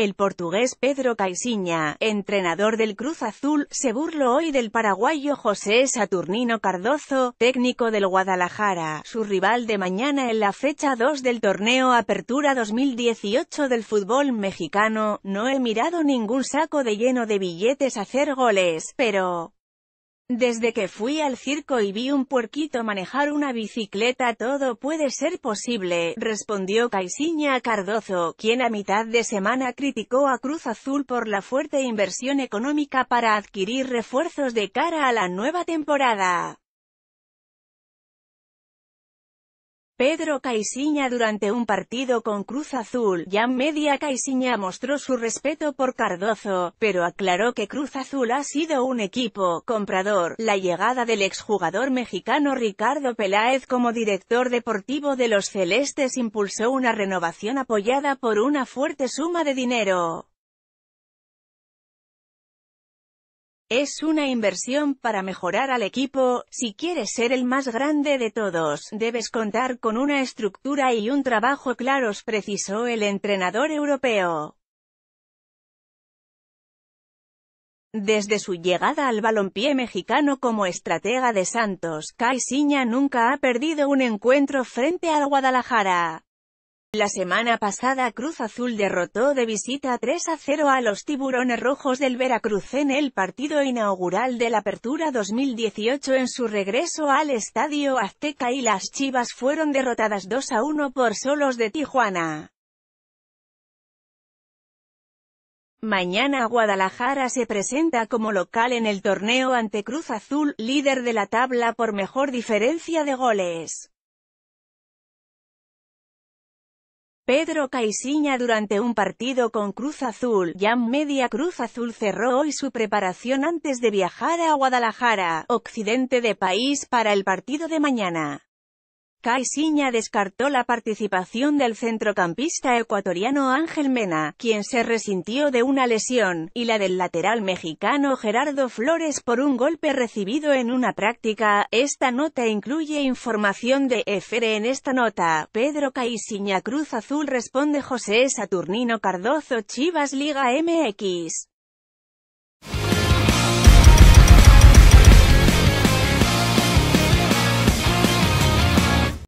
El portugués Pedro Caixinha, entrenador del Cruz Azul, se burló hoy del paraguayo José Saturnino Cardozo, técnico del Guadalajara, su rival de mañana en la fecha 2 del torneo Apertura 2018 del fútbol mexicano. No he mirado ningún saco de lleno de billetes hacer goles, pero... Desde que fui al circo y vi un puerquito manejar una bicicleta todo puede ser posible, respondió Caixinha Cardozo, quien a mitad de semana criticó a Cruz Azul por la fuerte inversión económica para adquirir refuerzos de cara a la nueva temporada. Pedro Caixinha durante un partido con Cruz Azul, ya media Caixinha mostró su respeto por Cardozo, pero aclaró que Cruz Azul ha sido un equipo comprador. La llegada del exjugador mexicano Ricardo Peláez como director deportivo de los Celestes impulsó una renovación apoyada por una fuerte suma de dinero. Es una inversión para mejorar al equipo, si quieres ser el más grande de todos, debes contar con una estructura y un trabajo claros, precisó el entrenador europeo. Desde su llegada al balompié mexicano como estratega de Santos, Caixinha nunca ha perdido un encuentro frente al Guadalajara. La semana pasada Cruz Azul derrotó de visita 3 a 0 a los Tiburones Rojos del Veracruz en el partido inaugural de la Apertura 2018 en su regreso al Estadio Azteca y las Chivas fueron derrotadas 2 a 1 por Solos de Tijuana. Mañana Guadalajara se presenta como local en el torneo ante Cruz Azul, líder de la tabla por mejor diferencia de goles. Pedro Caixinha durante un partido con Cruz Azul, ya Media Cruz Azul cerró hoy su preparación antes de viajar a Guadalajara, occidente de país para el partido de mañana. Caixinha descartó la participación del centrocampista ecuatoriano Ángel Mena, quien se resintió de una lesión, y la del lateral mexicano Gerardo Flores por un golpe recibido en una práctica. Esta nota incluye información de FR en esta nota. Pedro Caixinha Cruz Azul responde José Saturnino Cardozo Chivas Liga MX.